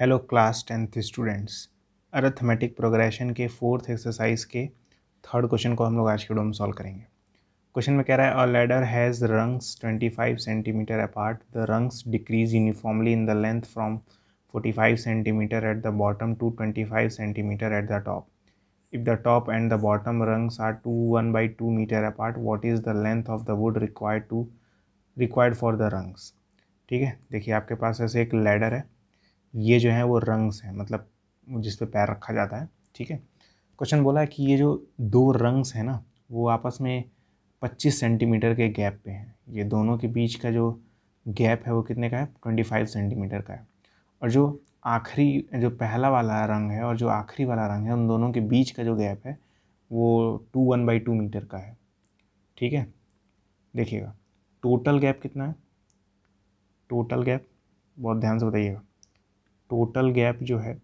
hello class tenth students arithmetic progression के fourth exercise के third question को हम लोग आज के वीडियो में सॉल्व करेंगे क्वेश्चन में कह रहा है a ladder has rungs 25 centimetre apart the rungs decrease uniformly in the length from 45 centimetre at the bottom to 25 centimetre at the top if the top and the bottom rungs are two one by two metre apart what is the length of the wood required to required for the rungs ठीक है देखिए आपके पास ऐसे एक ladder है ये जो है वो रंग्स हैं मतलब जिस पे पैर रखा जाता है ठीक है क्वेश्चन बोला है कि ये जो दो रंग्स हैं ना वो आपस में 25 सेंटीमीटर के गैप पे हैं ये दोनों के बीच का जो गैप है वो कितने का है 25 सेंटीमीटर का है और जो आखिरी जो पहला वाला रंग है और जो आखिरी वाला रंग है उन दोनों के बीच का जो गैप है वो two one by two metre का है ठीक है देखिएगा टोटल गैप कितना है टोटल गैप बहुत ध्यान से बताइएगा टोटल गैप जो है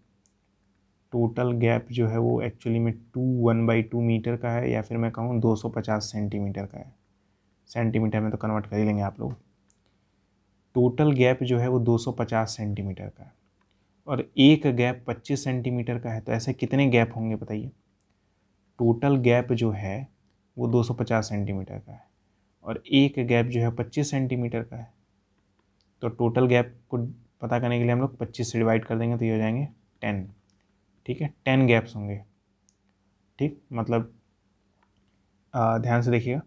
टोटल गैप जो है वो एक्चुअली में two one by two metre का है या फिर मैं कहूँ दो सौ पचास सेंटीमीटर का है सेंटीमीटर में तो कन्वर्ट कर ही लेंगे आप लोग टोटल गैप जो है वो दो सौ पचास सेंटीमीटर का है और एक गैप पच्चीस सेंटीमीटर का है तो ऐसे कितने गैप होंगे बताइए टोटल गैप जो है वो दो सौ पचास सेंटीमीटर का है और एक गैप जो है पच्चीस सेंटीमीटर का है तो टोटल गैप को पता करने के लिए हम लोग पच्चीस से डिवाइड कर देंगे तो ये हो जाएंगे टेन ठीक है टेन गैप्स होंगे ठीक मतलब आ, ध्यान से देखिएगा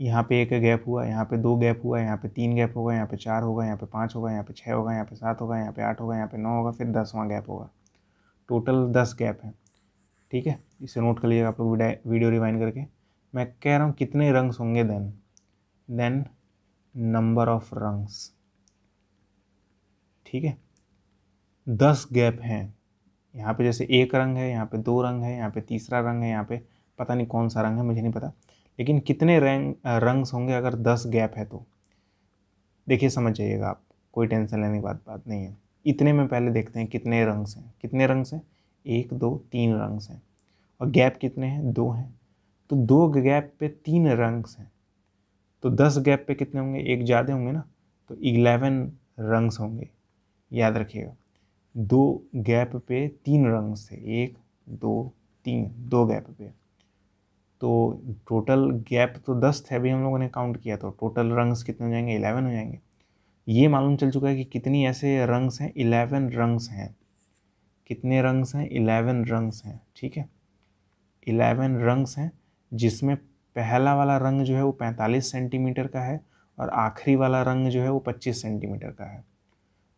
यहाँ पे एक गैप हुआ यहाँ पे दो गैप हुआ यहाँ पे तीन गैप होगा यहाँ पे चार होगा यहाँ पे पाँच होगा यहाँ पे छः होगा यहाँ पे सात होगा यहाँ पे आठ होगा यहाँ पे नौ होगा फिर दसवां गैप होगा टोटल दस गैप है ठीक है इसे नोट कर लीजिएगा आप लोग वीडियो रिवाइंड करके मैं कह रहा हूँ कितने रंग्स होंगे then then number of rungs ठीक है दस गैप हैं यहाँ पे जैसे एक रंग है यहाँ पे दो रंग है यहाँ पे तीसरा रंग है यहाँ पे पता नहीं कौन सा रंग है मुझे नहीं पता लेकिन कितने रंग रंग्स होंगे अगर दस गैप है तो देखिए समझ जाइएगा आप कोई टेंशन लेने की बात बात नहीं है इतने में पहले देखते हैं कितने रंग्स हैं कितने रंग्स हैं एक दो तीन रंग्स हैं और गैप कितने हैं दो हैं तो दो गैप पे तीन रंग्स हैं तो दस गैप पे कितने होंगे एक ज़्यादा होंगे ना तो इलेवन रंग्स होंगे याद रखिएगा दो गैप पे तीन रंग से एक दो तीन दो गैप पे तो टोटल गैप तो दस थे अभी हम लोगों ने काउंट किया तो टोटल रंग्स कितने हो जाएंगे इलेवन हो जाएंगे ये मालूम चल चुका है कि कितनी ऐसे रंग्स हैं इलेवन रंग्स हैं कितने रंग्स हैं इलेवन रंग्स हैं ठीक है इलेवन रंग्स हैं जिसमें पहला वाला रंग जो है वो पैंतालीस सेंटीमीटर का है और आखिरी वाला रंग जो है वो पच्चीस सेंटीमीटर का है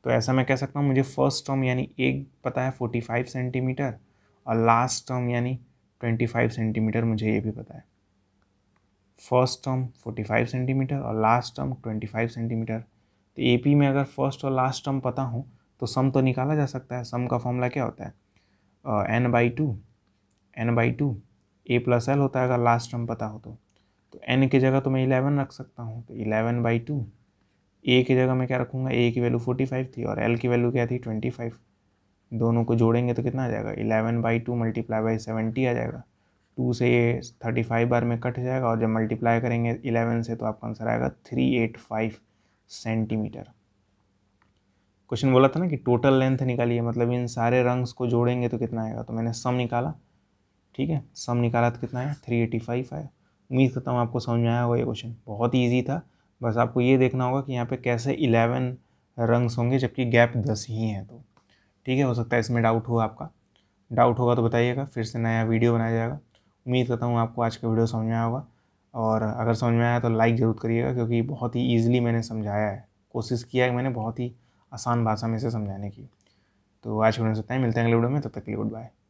तो ऐसा मैं कह सकता हूँ मुझे फर्स्ट टर्म यानी एक पता है फोर्टी फाइव सेंटीमीटर और लास्ट टर्म यानी ट्वेंटी फाइव सेंटीमीटर मुझे ये भी पता है first term forty five centimetre और last term twenty five centimetre तो ए पी में अगर फर्स्ट और लास्ट टर्म पता हो तो सम तो निकाला जा सकता है सम का फॉर्मूला क्या होता है n by two n by two a plus l होता है अगर लास्ट टर्म पता हो तो एन तो की जगह तो मैं इलेवन रख सकता हूँ तो इलेवन बाई टू ए की जगह मैं क्या रखूँगा ए की वैल्यू फोर्टी फाइव थी और एल की वैल्यू क्या थी ट्वेंटी फाइव दोनों को जोड़ेंगे तो कितना आ जाएगा eleven by two multiply by seventy आ जाएगा टू से ये थर्टी फाइव बार में कट जाएगा और जब मल्टीप्लाई करेंगे इलेवन से तो आपका आंसर आएगा three eight five centimetre question बोला था ना कि टोटल लेंथ निकालिए मतलब इन सारे रंग्स को जोड़ेंगे तो कितना आएगा तो मैंने सम निकाला ठीक है सम निकाला तो कितना है थ्री एटी फाइव आया उम्मीद करता हूँ आपको समझ में आया होगा ये क्वेश्चन बहुत ईजी था बस आपको ये देखना होगा कि यहाँ पे कैसे इलेवन रंग्स होंगे जबकि गैप दस ही हैं तो ठीक है हो सकता है इसमें डाउट हो आपका डाउट होगा तो बताइएगा फिर से नया वीडियो बनाया जाएगा उम्मीद करता हूँ आपको आज का वीडियो समझ में आया होगा और अगर समझ में आया तो लाइक ज़रूर करिएगा क्योंकि बहुत ही ईजिली मैंने समझाया है कोशिश किया है मैंने बहुत ही आसान भाषा में इसे समझाने की तो आज होने सकता है मिलते हैं अगले वीडियो में तब तो तक के लिए गुड बाय